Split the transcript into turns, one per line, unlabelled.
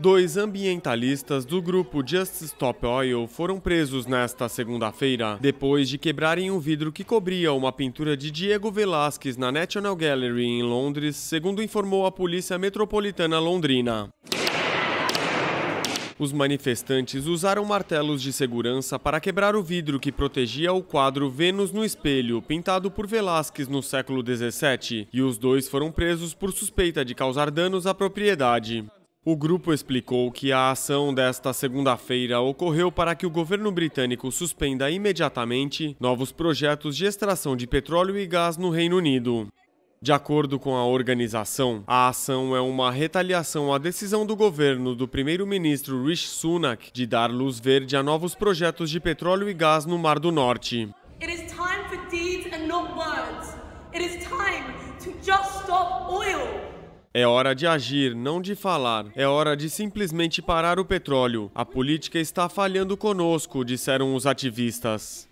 Dois ambientalistas do grupo Just Stop Oil foram presos nesta segunda-feira, depois de quebrarem um vidro que cobria uma pintura de Diego Velázquez na National Gallery em Londres, segundo informou a Polícia Metropolitana Londrina. Os manifestantes usaram martelos de segurança para quebrar o vidro que protegia o quadro Vênus no Espelho, pintado por Velázquez no século XVII, e os dois foram presos por suspeita de causar danos à propriedade. O grupo explicou que a ação desta segunda-feira ocorreu para que o governo britânico suspenda imediatamente novos projetos de extração de petróleo e gás no Reino Unido. De acordo com a organização, a ação é uma retaliação à decisão do governo do primeiro-ministro Rishi Sunak de dar luz verde a novos projetos de petróleo e gás no Mar do Norte.
It is time for deeds and not words. It is time to just stop oil.
É hora de agir, não de falar. É hora de simplesmente parar o petróleo. A política está falhando conosco, disseram os ativistas.